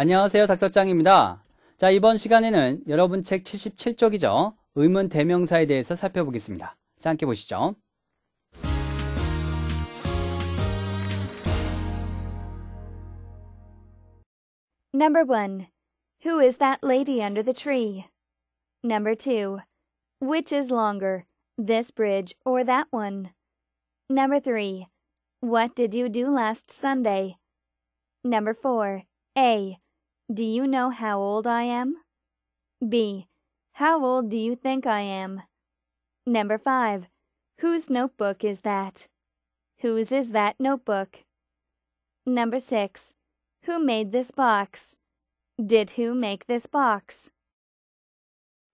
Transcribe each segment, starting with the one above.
안녕하세요. 닥터짱입니다. 자, 이번 시간에는 여러분 책 77쪽이죠. 의문 대명사에 대해서 살펴보겠습니다. 자, 함께 보시죠. n u 1. Who is that lady under the tree? Number 2. Which is longer, this bridge or that one? Number 3. What did you do last Sunday? Number 4. A. Do you know how old I am? B. How old do you think I am? Number 5. Whose notebook is that? Whose is that notebook? Number 6. Who made this box? Did who make this box?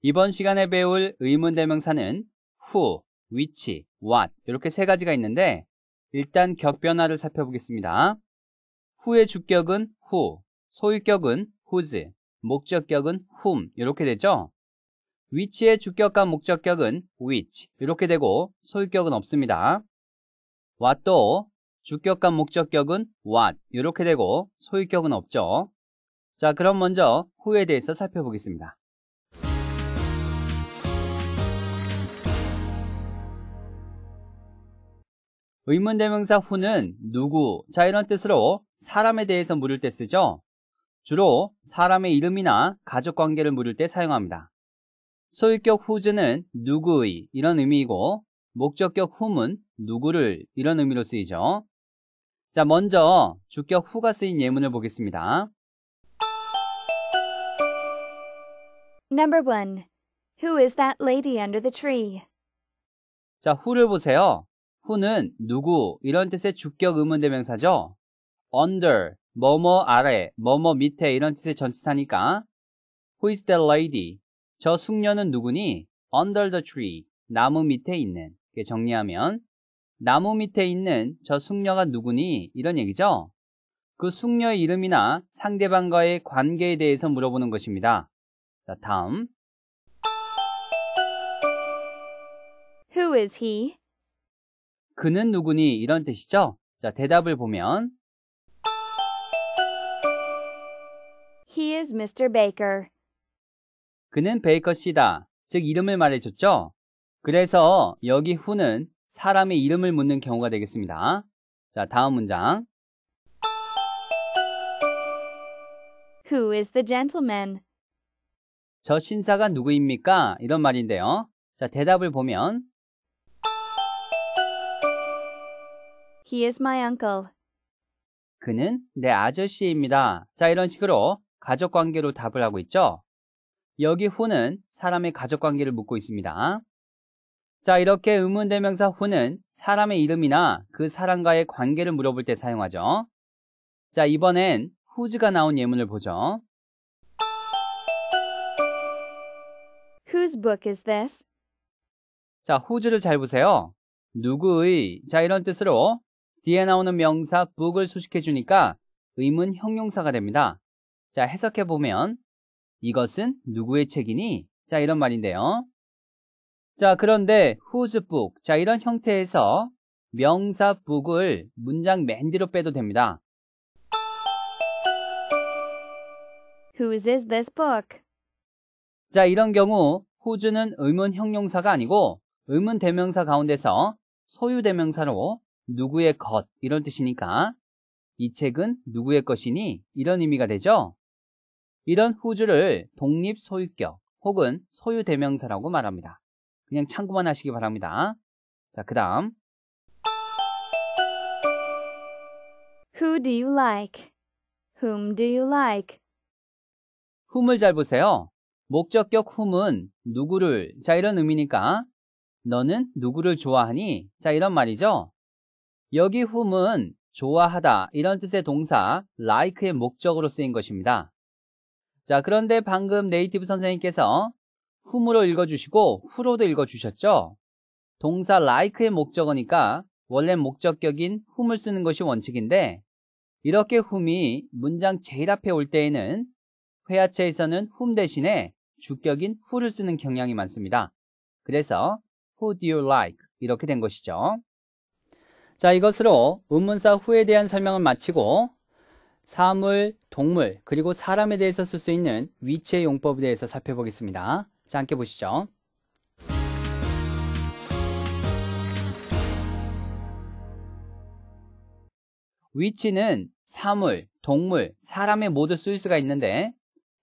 이번 시간에 배울 의문 대명사는 who, which, what 이렇게 세 가지가 있는데 일단 격변화를 살펴보겠습니다. who의 주격은 who, 소유격은 whose, 목적격은 whom 이렇게 되죠. 위치의 주격과 목적격은 which 이렇게 되고 소유격은 없습니다. what도 주격과 목적격은 what 이렇게 되고 소유격은 없죠. 자 그럼 먼저 who에 대해서 살펴보겠습니다. 의문대명사 who는 누구 자 이런 뜻으로 사람에 대해서 물을 때 쓰죠. 주로 사람의 이름이나 가족 관계를 물을 때 사용합니다. 소유격 후즈는 누구의 이런 의미이고 목적격 whom은 누구를 이런 의미로 쓰이죠. 자, 먼저 주격 후가 쓰인 예문을 보겠습니다. Number o who is that lady under the tree? 자, who를 보세요. who는 누구 이런 뜻의 주격 의문 대명사죠. under 뭐뭐 아래, 뭐뭐 밑에 이런 뜻의 전치사니까 Who is that lady? 저 숙녀는 누구니? Under the tree, 나무 밑에 있는. 정리하면 나무 밑에 있는 저 숙녀가 누구니? 이런 얘기죠. 그 숙녀의 이름이나 상대방과의 관계에 대해서 물어보는 것입니다. 자, 다음. Who is he? 그는 누구니? 이런 뜻이죠. 자, 대답을 보면 He is Mr. Baker. 그는 베이커 씨다. 즉 이름을 말해줬죠. 그래서 여기 who는 사람의 이름을 묻는 경우가 되겠습니다. 자, 다음 문장. Who is the gentleman? 저 신사가 누구입니까? 이런 말인데요. 자, 대답을 보면 He is my uncle. 그는 내 아저씨입니다. 자, 이런 식으로 가족 관계로 답을 하고 있죠? 여기 who는 사람의 가족 관계를 묻고 있습니다. 자, 이렇게 의문대명사 who는 사람의 이름이나 그 사람과의 관계를 물어볼 때 사용하죠. 자, 이번엔 whose가 나온 예문을 보죠. Whose book is this? 자, whose를 잘 보세요. 누구의, 자, 이런 뜻으로 뒤에 나오는 명사 book을 수식해 주니까 의문 형용사가 됩니다. 자, 해석해 보면 이것은 누구의 책이니? 자, 이런 말인데요. 자, 그런데 whose book? 자, 이런 형태에서 명사 book을 문장 맨 뒤로 빼도 됩니다. Whose is this book? 자, 이런 경우 whose는 의문 형용사가 아니고 의문 대명사 가운데서 소유 대명사로 누구의 것 이런 뜻이니까 이 책은 누구의 것이니 이런 의미가 되죠. 이런 후주를 독립 소유격 혹은 소유 대명사라고 말합니다. 그냥 참고만 하시기 바랍니다. 자, 그 다음. Who do you like? Whom do you like? whom을 잘 보세요. 목적격 whom은 누구를, 자, 이런 의미니까 너는 누구를 좋아하니? 자, 이런 말이죠. 여기 whom은 좋아하다 이런 뜻의 동사 like의 목적으로 쓰인 것입니다. 자, 그런데 방금 네이티브 선생님께서 whom으로 읽어주시고 who로도 읽어주셨죠? 동사 like의 목적어니까 원래 목적격인 whom을 쓰는 것이 원칙인데 이렇게 whom이 문장 제일 앞에 올 때에는 회화체에서는 whom 대신에 주격인 who를 쓰는 경향이 많습니다. 그래서 who do you like 이렇게 된 것이죠. 자, 이것으로 음문사 후에 대한 설명을 마치고 사물, 동물, 그리고 사람에 대해서 쓸 수 있는 위치의 용법에 대해서 살펴보겠습니다. 자, 함께 보시죠. 위치는 사물, 동물, 사람에 모두 쓸 수가 있는데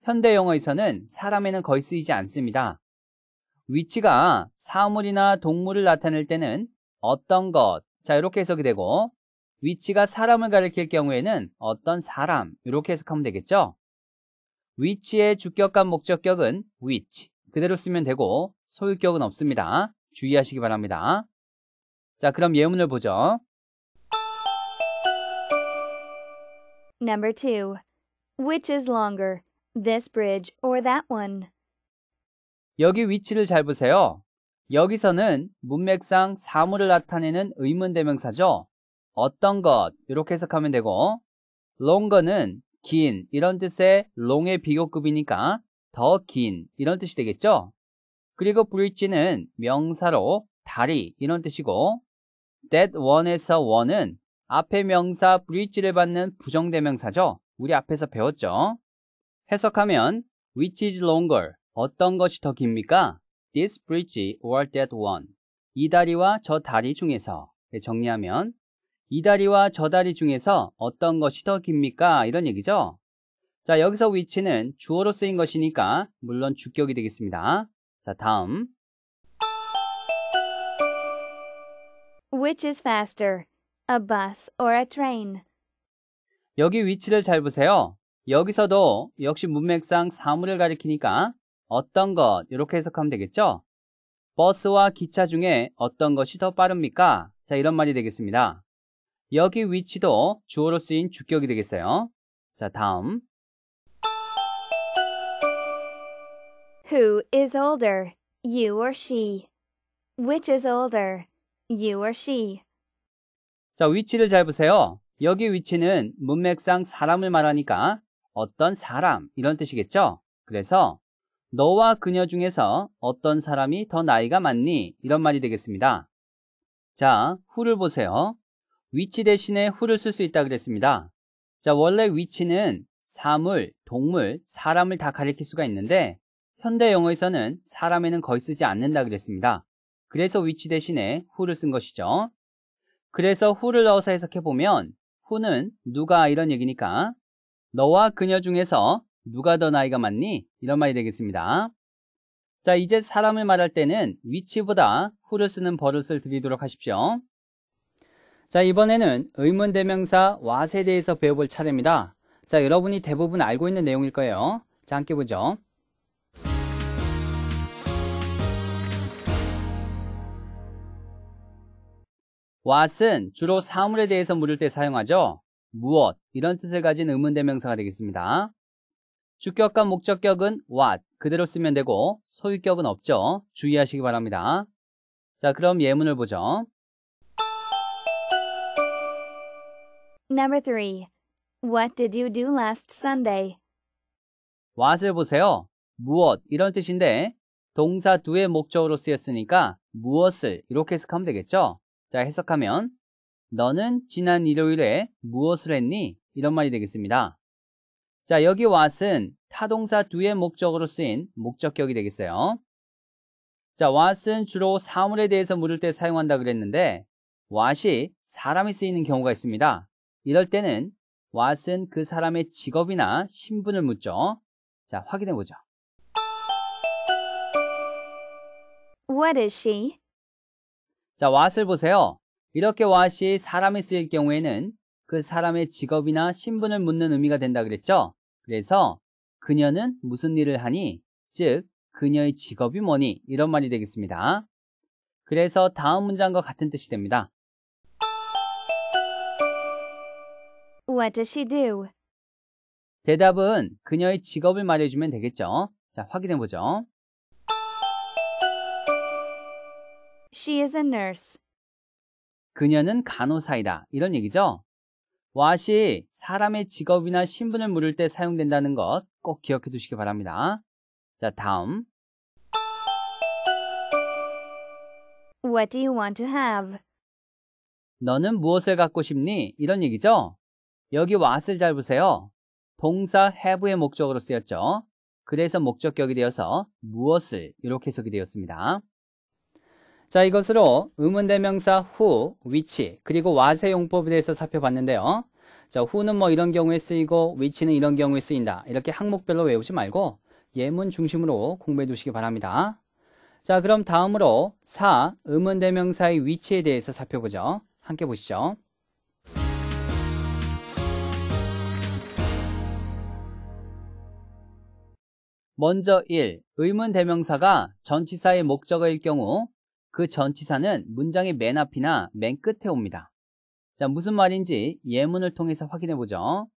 현대 영어에서는 사람에는 거의 쓰이지 않습니다. 위치가 사물이나 동물을 나타낼 때는 어떤 것, 자 이렇게 해석이 되고 위치가 사람을 가리킬 경우에는 어떤 사람 이렇게 해석하면 되겠죠. 위치의 주격과 목적격은 which 그대로 쓰면 되고 소유격은 없습니다. 주의하시기 바랍니다. 자, 그럼 예문을 보죠. Number 2. Which is longer, this bridge or that one? 여기 위치를 잘 보세요. 여기서는 문맥상 사물을 나타내는 의문대명사죠. 어떤 것 이렇게 해석하면 되고 longer는 긴 이런 뜻의 long의 비교급이니까 더 긴 이런 뜻이 되겠죠. 그리고 bridge는 명사로 다리 이런 뜻이고 that one에서 one은 앞에 명사 bridge를 받는 부정대명사죠. 우리 앞에서 배웠죠. 해석하면 which is longer 어떤 것이 더 깁니까? this bridge or that one 이 다리와 저 다리 중에서 네, 정리하면 이 다리와 저 다리 중에서 어떤 것이 더 깁니까? 이런 얘기죠. 자, 여기서 위치는 주어로 쓰인 것이니까 물론 주격이 되겠습니다. 자, 다음. Which is faster, a bus or a train? 여기 위치를 잘 보세요. 여기서도 역시 문맥상 사물을 가리키니까 어떤 것 이렇게 해석하면 되겠죠? 버스와 기차 중에 어떤 것이 더 빠릅니까? 자, 이런 말이 되겠습니다. 여기 위치도 주어로 쓰인 주격이 되겠어요. 자, 다음. Who is older, you or she? Which is older, you or she? 자, 위치를 잘 보세요. 여기 위치는 문맥상 사람을 말하니까 어떤 사람 이런 뜻이겠죠? 그래서 너와 그녀 중에서 어떤 사람이 더 나이가 많니? 이런 말이 되겠습니다. 자, 후를 보세요. 위치 대신에 후를쓸 수 있다 그랬습니다. 자, 원래 위치는 사물, 동물, 사람을 다 가리킬 수가 있는데 현대 영어에서는 사람에는 거의 쓰지 않는다 그랬습니다. 그래서 위치 대신에 후를쓴 것이죠. 그래서 후를 넣어서 해석해보면 후는 누가 이런 얘기니까 너와 그녀 중에서 누가 더 나이가 많니? 이런 말이 되겠습니다. 자, 이제 사람을 말할 때는 위치보다 후를 쓰는 버릇을 드리도록 하십시오. 자, 이번에는 의문 대명사 와에 대해서 배워볼 차례입니다. 자, 여러분이 대부분 알고 있는 내용일 거예요. 자, 함께 보죠. 왓은 주로 사물에 대해서 물을 때 사용하죠. 무엇 이런 뜻을 가진 의문 대명사가 되겠습니다. 주격과 목적격은 왓 그대로 쓰면 되고 소유격은 없죠. 주의하시기 바랍니다. 자 그럼 예문을 보죠. Number 3. What did you do last Sunday? what을 보세요. 무엇 이런 뜻인데 동사 두의 목적으로 쓰였으니까 무엇을 이렇게 해석하면 되겠죠? 자, 해석하면 너는 지난 일요일에 무엇을 했니? 이런 말이 되겠습니다. 자, 여기 what은 타동사 두의 목적으로 쓰인 목적격이 되겠어요. 자, what은 주로 사물에 대해서 물을 때 사용한다 그랬는데 what이 사람이 쓰이는 경우가 있습니다. 이럴 때는 what은 그 사람의 직업이나 신분을 묻죠. 자, 확인해 보죠. What is she? 자, what을 보세요. 이렇게 what이 사람이 쓰일 경우에는 그 사람의 직업이나 신분을 묻는 의미가 된다 그랬죠? 그래서 그녀는 무슨 일을 하니? 즉, 그녀의 직업이 뭐니? 이런 말이 되겠습니다. 그래서 다음 문장과 같은 뜻이 됩니다. What does she do? 대답은 그녀의 직업을 말해주면 되겠죠. 자, 확인해 보죠. She is a nurse. 그녀는 간호사이다. 이런 얘기죠. what이 사람의 직업이나 신분을 물을 때 사용된다는 것 꼭 기억해 두시기 바랍니다. 자, 다음. What do you want to have? 너는 무엇을 갖고 싶니? 이런 얘기죠. 여기 what을 잘 보세요. 동사 have의 목적으로 쓰였죠. 그래서 목적격이 되어서 무엇을 이렇게 해석이 되었습니다. 자, 이것으로 의문대명사 who, which, 그리고 what의 용법에 대해서 살펴봤는데요. 자, who는 뭐 이런 경우에 쓰이고 which는 이런 경우에 쓰인다. 이렇게 항목별로 외우지 말고 예문 중심으로 공부해 두시기 바랍니다. 자, 그럼 다음으로 사 의문대명사의 위치에 대해서 살펴보죠. 함께 보시죠. 먼저 1. 의문 대명사가 전치사의 목적어일 경우 그 전치사는 문장의 맨 앞이나 맨 끝에 옵니다. 자, 무슨 말인지 예문을 통해서 확인해 보죠.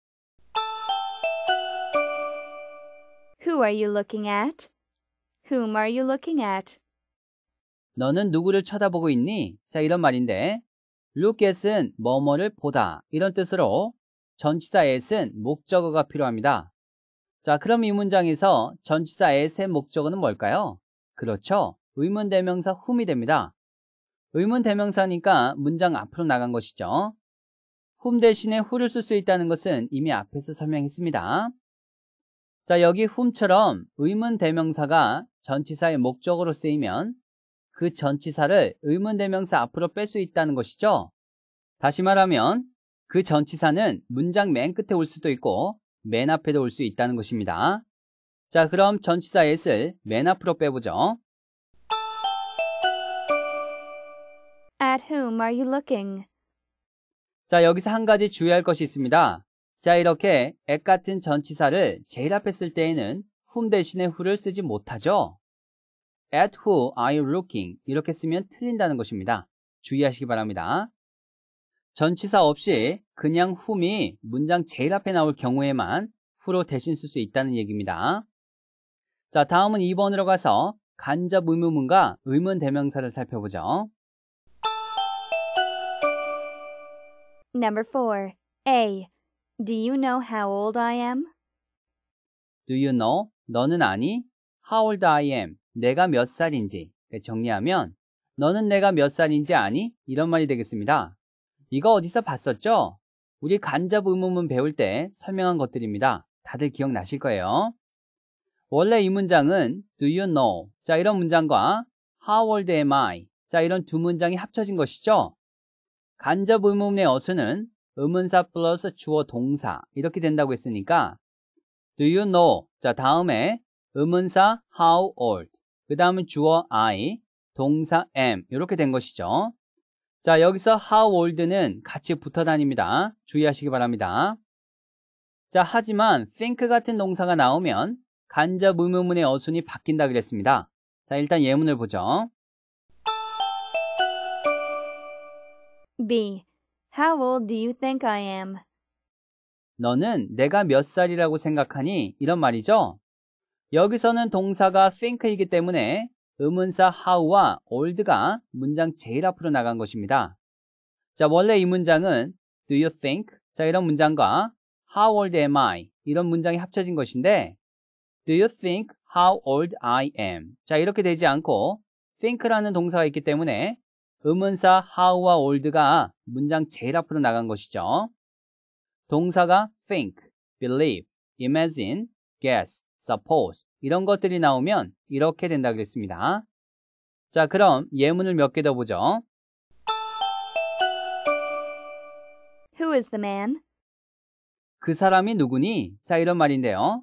Who are you looking at? Whom are you looking at? 너는 누구를 쳐다보고 있니? 자, 이런 말인데 look at은 뭐뭐를 보다 이런 뜻으로 전치사 at은 목적어가 필요합니다. 자, 그럼 이 문장에서 전치사 as의 목적어는 뭘까요? 그렇죠. 의문 대명사 whom이 됩니다. 의문 대명사니까 문장 앞으로 나간 것이죠. whom 대신에 who를 쓸 수 있다는 것은 이미 앞에서 설명했습니다. 자, 여기 whom처럼 의문 대명사가 전치사의 목적으로 쓰이면 그 전치사를 의문 대명사 앞으로 뺄 수 있다는 것이죠. 다시 말하면 그 전치사는 문장 맨 끝에 올 수도 있고 맨 앞에도 올 수 있다는 것입니다. 자, 그럼 전치사 s를 맨 앞으로 빼보죠. At whom are you looking? 자, 여기서 한 가지 주의할 것이 있습니다. 자, 이렇게 at 같은 전치사를 제일 앞에 쓸 때에는 whom 대신에 who를 쓰지 못하죠. at who are you looking 이렇게 쓰면 틀린다는 것입니다. 주의하시기 바랍니다. 전치사 없이 그냥 whom이 문장 제일 앞에 나올 경우에만 w 로 대신 쓸 수 있다는 얘기입니다. 자, 다음은 2번으로 가서 간접 의문문과 의문 대명사를 살펴보죠. Number 4. A. Do you know how old I am? Do you know? 너는 아니? How old I am? 내가 몇 살인지. 네, 정리하면 너는 내가 몇 살인지 아니? 이런 말이 되겠습니다. 이거 어디서 봤었죠? 우리 간접 의문문 배울 때 설명한 것들입니다. 다들 기억나실 거예요. 원래 이 문장은 Do you know? 자, 이런 문장과 How old am I? 자, 이런 두 문장이 합쳐진 것이죠. 간접 의문문의 어수는 의문사 플러스 주어 동사 이렇게 된다고 했으니까 Do you know? 자, 다음에 의문사 how old 그 다음은 주어 I, 동사 am 이렇게 된 것이죠. 자, 여기서 how old는 같이 붙어 다닙니다. 주의하시기 바랍니다. 자, 하지만 think 같은 동사가 나오면 간접 의문문의 어순이 바뀐다 그랬습니다. 자, 일단 예문을 보죠. B. How old do you think I am? 너는 내가 몇 살이라고 생각하니? 이런 말이죠. 여기서는 동사가 think이기 때문에 음문사 how와 old가 문장 제일 앞으로 나간 것입니다. 자, 원래 이 문장은 do you think? 자, 이런 문장과 how old am I? 이런 문장이 합쳐진 것인데 do you think how old I am? 자, 이렇게 되지 않고 think라는 동사가 있기 때문에 음문사 how와 old가 문장 제일 앞으로 나간 것이죠. 동사가 think, believe, imagine, guess suppose 이런 것들이 나오면 이렇게 된다 그랬습니다. 자, 그럼 예문을 몇 개 더 보죠. Who is the man? 그 사람이 누구니? 자, 이런 말인데요.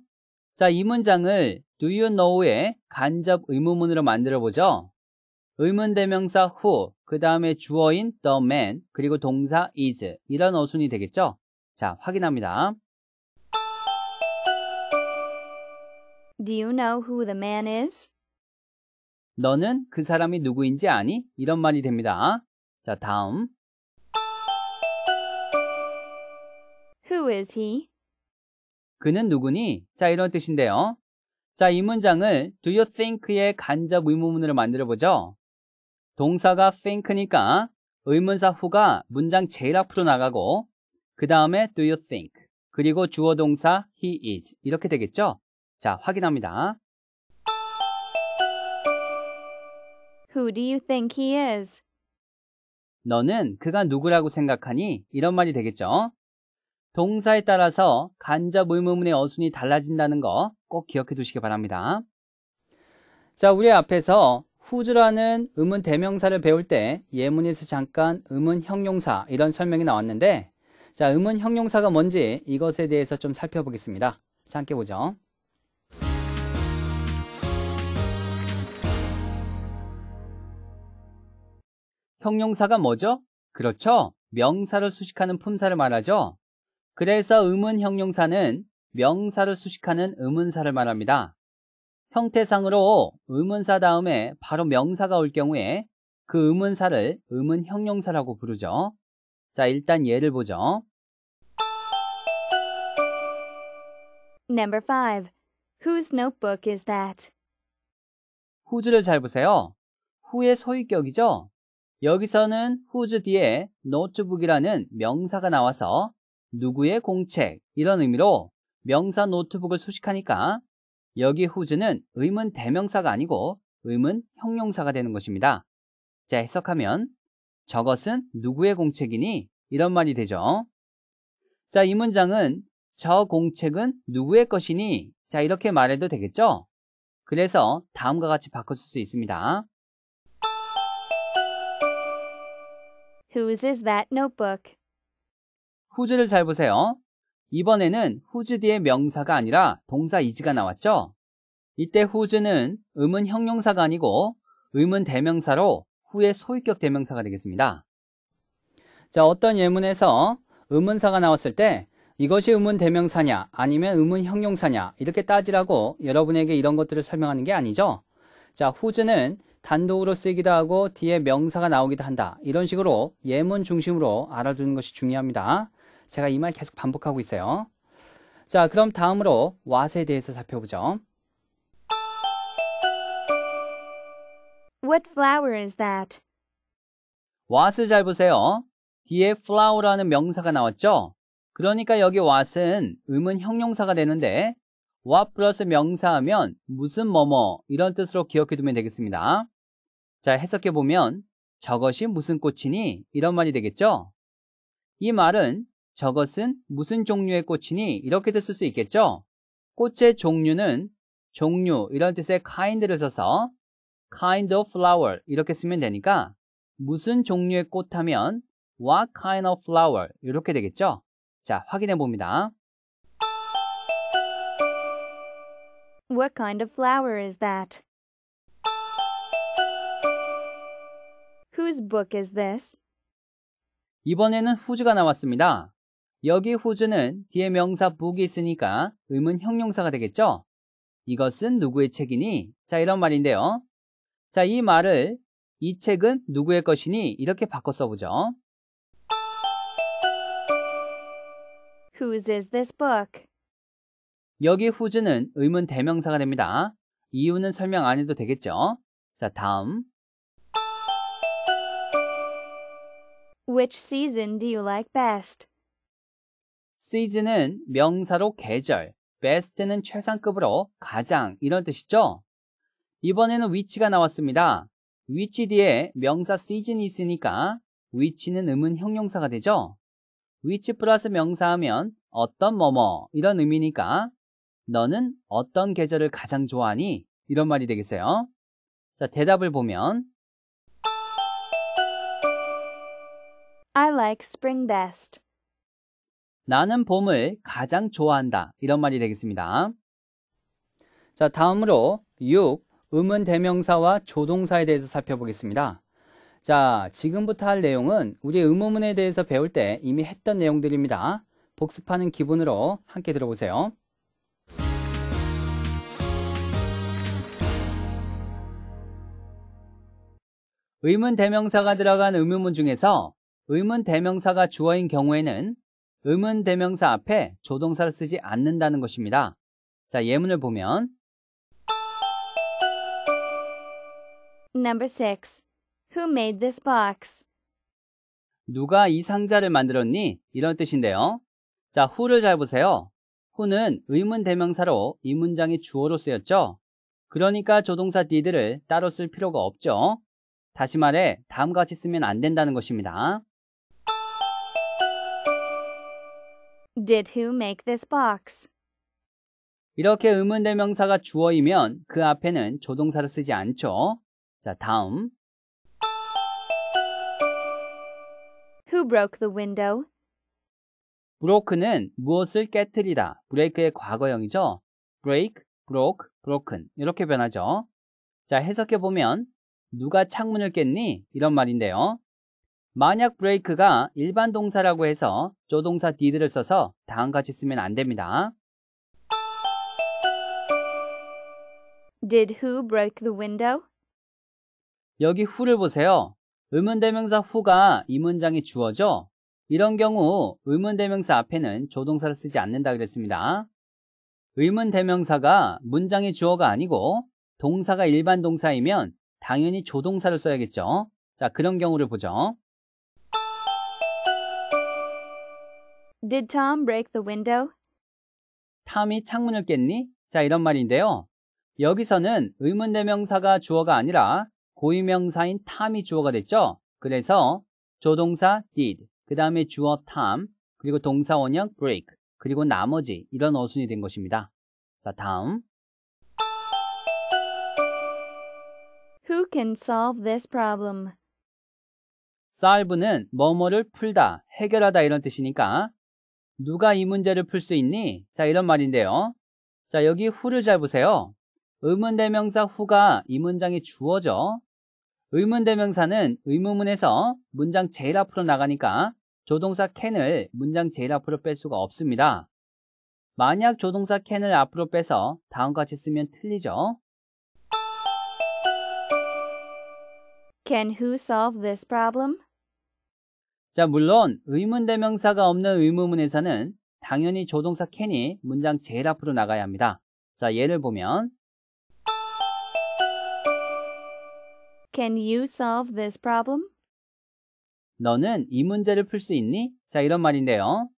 자, 이 문장을 do you know의 간접 의문문으로 만들어 보죠. 의문 대명사 who, 그 다음에 주어인 the man, 그리고 동사 is 이런 어순이 되겠죠? 자, 확인합니다. Do you know who the man is? 너는 그 사람이 누구인지 아니? 이런 말이 됩니다. 자, 다음. Who is he? 그는 누구니? 자, 이런 뜻인데요. 자, 이 문장을 do you think의 간접 의문문으로 만들어 보죠. 동사가 think니까 의문사 후가 문장 제일 앞으로 나가고 그 다음에 do you think 그리고 주어 동사 he is 이렇게 되겠죠? 자, 확인합니다. Who do you think he is? 너는 그가 누구라고 생각하니? 이런 말이 되겠죠. 동사에 따라서 간접 의문문의 어순이 달라진다는 거 꼭 기억해 두시기 바랍니다. 자, 우리 앞에서 후즈라는 의문 대명사를 배울 때 예문에서 잠깐 의문 형용사 이런 설명이 나왔는데 자, 의문 형용사가 뭔지 이것에 대해서 좀 살펴보겠습니다. 자, 함께 보죠. 형용사가 뭐죠? 그렇죠. 명사를 수식하는 품사를 말하죠. 그래서 음은 형용사는 명사를 수식하는 음운사를 말합니다. 형태상으로 음운사 다음에 바로 명사가 올 경우에 그 음운사를 음운 형용사라고 부르죠. 자, 일단 예를 보죠. Number 5. Whose notebook is that? whose를 잘 보세요. who의 소유격이죠. 여기서는 whose 뒤에 노트북이라는 명사가 나와서 누구의 공책 이런 의미로 명사 노트북을 수식하니까 여기 whose는 의문 대명사가 아니고 의문 형용사가 되는 것입니다. 자, 해석하면 저것은 누구의 공책이니? 이런 말이 되죠. 자, 이 문장은 저 공책은 누구의 것이니? 자, 이렇게 말해도 되겠죠? 그래서 다음과 같이 바꿀수 있습니다. Whose is that notebook? whose를 잘 보세요. 이번에는 whose 뒤에 명사가 아니라 동사 is가 나왔죠? 이때 whose는 음은 형용사가 아니고 음은 대명사로 후의 소유격 대명사가 되겠습니다. 자, 어떤 예문에서 음문사가 나왔을 때 이것이 음문 대명사냐 아니면 음문 형용사냐 이렇게 따지라고 여러분에게 이런 것들을 설명하는 게 아니죠. 자, 후즈는 단독으로 쓰이기도 하고 뒤에 명사가 나오기도 한다. 이런 식으로 예문 중심으로 알아두는 것이 중요합니다. 제가 이 말 계속 반복하고 있어요. 자, 그럼 다음으로 what에 대해서 살펴보죠. What flower is that? what을 잘 보세요. 뒤에 flower라는 명사가 나왔죠? 그러니까 여기 what은 음은 형용사가 되는데 what 플러스 명사하면 무슨 뭐뭐 이런 뜻으로 기억해두면 되겠습니다. 자, 해석해 보면 저것이 무슨 꽃이니? 이런 말이 되겠죠? 이 말은 저것은 무슨 종류의 꽃이니? 이렇게도 쓸 수 있겠죠? 꽃의 종류는 종류 이런 뜻의 kind를 써서 kind of flower 이렇게 쓰면 되니까 무슨 종류의 꽃 하면 what kind of flower 이렇게 되겠죠? 자, 확인해 봅니다. What kind of flower is that? Whose book is this? 이번에는 whose가 나왔습니다. 여기 whose는 뒤에 명사 book이 있으니까 의문 형용사가 되겠죠? 이것은 누구의 책이니? 자, 이런 말인데요. 자, 이 말을 이 책은 누구의 것이니? 이렇게 바꿔 써보죠. Whose is this book? 여기 whose는 의문 대명사가 됩니다. 이유는 설명 안 해도 되겠죠? 자, 다음 Which season do you like best? 시즌은 명사로 계절, best는 최상급으로 가장 이런 뜻이죠. 이번에는 which가 나왔습니다. which 뒤에 명사 season이 있으니까 which는 음은 형용사가 되죠. which 플러스 명사하면 어떤 뭐뭐 이런 의미니까 너는 어떤 계절을 가장 좋아하니? 이런 말이 되겠어요. 자, 대답을 보면 I like spring best. 나는 봄을 가장 좋아한다. 이런 말이 되겠습니다. 자, 다음으로 6. 음은 대명사와 조동사에 대해서 살펴보겠습니다. 자, 지금부터 할 내용은 우리 의무문에 대해서 배울 때 이미 했던 내용들입니다. 복습하는 기분으로 함께 들어보세요. 의문 대명사가 들어간 의문문 중에서 의문 대명사가 주어인 경우에는 의문 대명사 앞에 조동사를 쓰지 않는다는 것입니다. 자, 예문을 보면 Number 6. Who made this box? 누가 이 상자를 만들었니? 이런 뜻인데요. 자, who를 잘 보세요. who는 의문 대명사로 이 문장의 주어로 쓰였죠. 그러니까 조동사 did를 따로 쓸 필요가 없죠. 다시 말해 다음과 같이 쓰면 안 된다는 것입니다. Did who make this box? 이렇게 의문대명사가 주어이면 그 앞에는 조동사를 쓰지 않죠. 자, 다음. Who broke the window? b r o 는 무엇을 깨뜨리다. 브레이크의 과거형이죠. break, broke, broken. 이렇게 변하죠. 자, 해석해 보면 누가 창문을 깼니? 이런 말인데요. 만약 브레이크가 일반 동사라고 해서 조동사 did를 써서 다음같이 쓰면 안 됩니다. Did who break the window? 여기 who를 보세요. 의문대명사 who가 이문장이 주어죠. 이런 경우 의문대명사 앞에는 조동사를 쓰지 않는다 그랬습니다. 의문대명사가 문장의 주어가 아니고 동사가 일반 동사이면 당연히 조동사를 써야겠죠. 자, 그런 경우를 보죠. Did Tom break the window? 탐이 창문을 깼니? 자, 이런 말인데요. 여기서는 의문대명사가 주어가 아니라 고유명사인 탐이 주어가 됐죠. 그래서 조동사 did, 그 다음에 주어 탐, 그리고 동사 원형 break, 그리고 나머지 이런 어순이 된 것입니다. 자, 다음. Who can solve this problem? solve는 뭐뭐를 풀다, 해결하다 이런 뜻이니까 누가 이 문제를 풀 수 있니? 자, 이런 말인데요. 자, 여기 후를 잘 보세요. 의문대명사 후가 이 문장의 주어죠. 의문대명사는 의문문에서 문장 제일 앞으로 나가니까 조동사 can을 문장 제일 앞으로 뺄 수가 없습니다. 만약 조동사 can을 앞으로 빼서 다음같이 쓰면 틀리죠. Can who solve this problem? 자, 물론 의문 대명사가 없는 의문문에서는 당연히 조동사 캔이 문장 제일 앞으로 나가야 합니다. 자, 예를 보면 Can you solve this problem? 너는 이 문제를 풀 수 있니? 자, 이런 말인데요.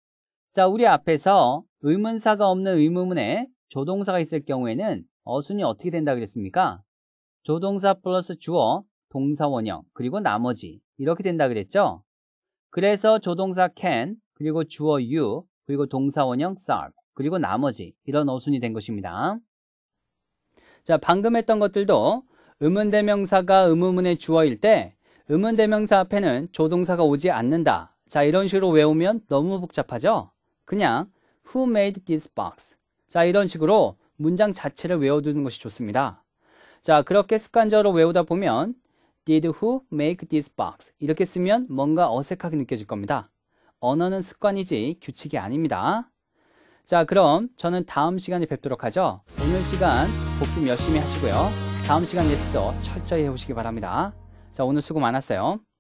자, 우리 앞에서 의문사가 없는 의문문에 조동사가 있을 경우에는 어순이 어떻게 된다 그랬습니까? 조동사 플러스 주어, 동사 원형, 그리고 나머지 이렇게 된다 그랬죠? 그래서 조동사 can 그리고 주어 you 그리고 동사 원형 serve 그리고 나머지 이런 어순이 된 것입니다. 자, 방금 했던 것들도 음운대명사가음문문의 주어일 때음운대명사 앞에는 조동사가 오지 않는다. 자, 이런 식으로 외우면 너무 복잡하죠? 그냥 who made this box? 자, 이런 식으로 문장 자체를 외워두는 것이 좋습니다. 자, 그렇게 습관적으로 외우다 보면 did who make this box 이렇게 쓰면 뭔가 어색하게 느껴질 겁니다. 언어는 습관이지 규칙이 아닙니다. 자 그럼 저는 다음 시간에 뵙도록 하죠. 오늘 시간 복습 열심히 하시고요. 다음 시간 예습도 철저히 해보시기 바랍니다. 자 오늘 수고 많았어요.